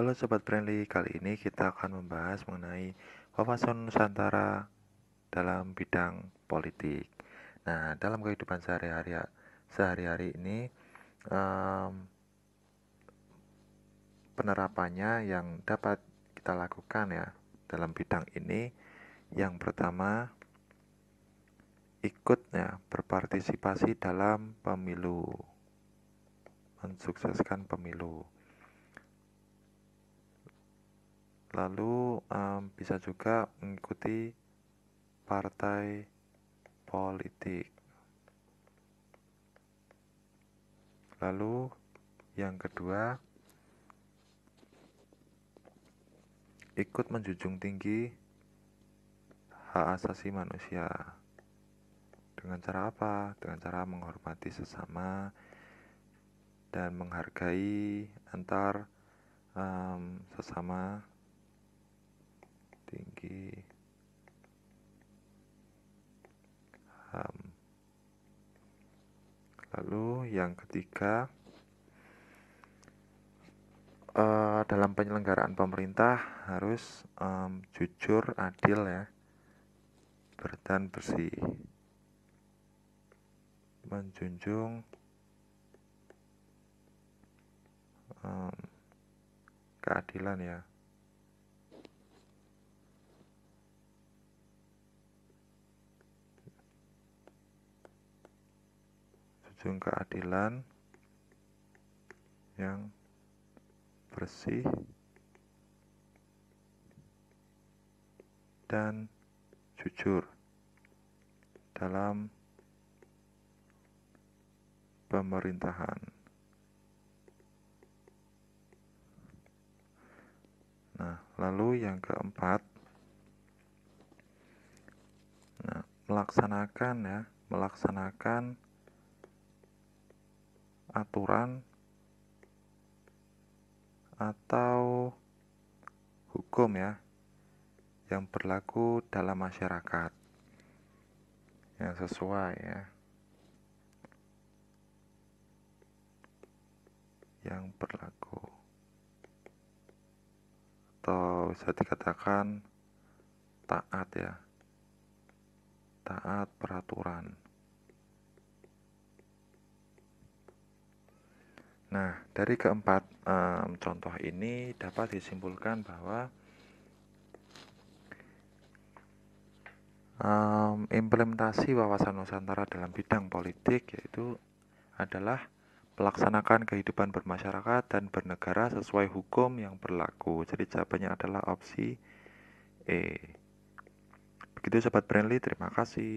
Halo Sobat Friendly, kali ini kita akan membahas mengenai wawasan Nusantara dalam bidang politik. Nah, dalam kehidupan sehari-hari sehari-hari ini um, penerapannya yang dapat kita lakukan ya dalam bidang ini yang pertama ikut ya berpartisipasi dalam pemilu mensukseskan pemilu. lalu um, bisa juga mengikuti partai politik lalu yang kedua ikut menjunjung tinggi hak asasi manusia dengan cara apa? Dengan cara menghormati sesama dan menghargai antar um, sesama Lalu yang ketiga uh, dalam penyelenggaraan pemerintah harus um, jujur, adil ya, berdan bersih, menjunjung um, keadilan ya. menjunjung keadilan yang bersih dan jujur dalam pemerintahan. Nah, lalu yang keempat, nah, melaksanakan ya, melaksanakan aturan atau hukum ya yang berlaku dalam masyarakat yang sesuai ya yang berlaku atau bisa dikatakan taat ya taat peraturan Nah, dari keempat um, contoh ini dapat disimpulkan bahwa um, implementasi wawasan Nusantara dalam bidang politik yaitu adalah melaksanakan kehidupan bermasyarakat dan bernegara sesuai hukum yang berlaku. Jadi jawabannya adalah opsi E. Begitu sobat Friendly. terima kasih.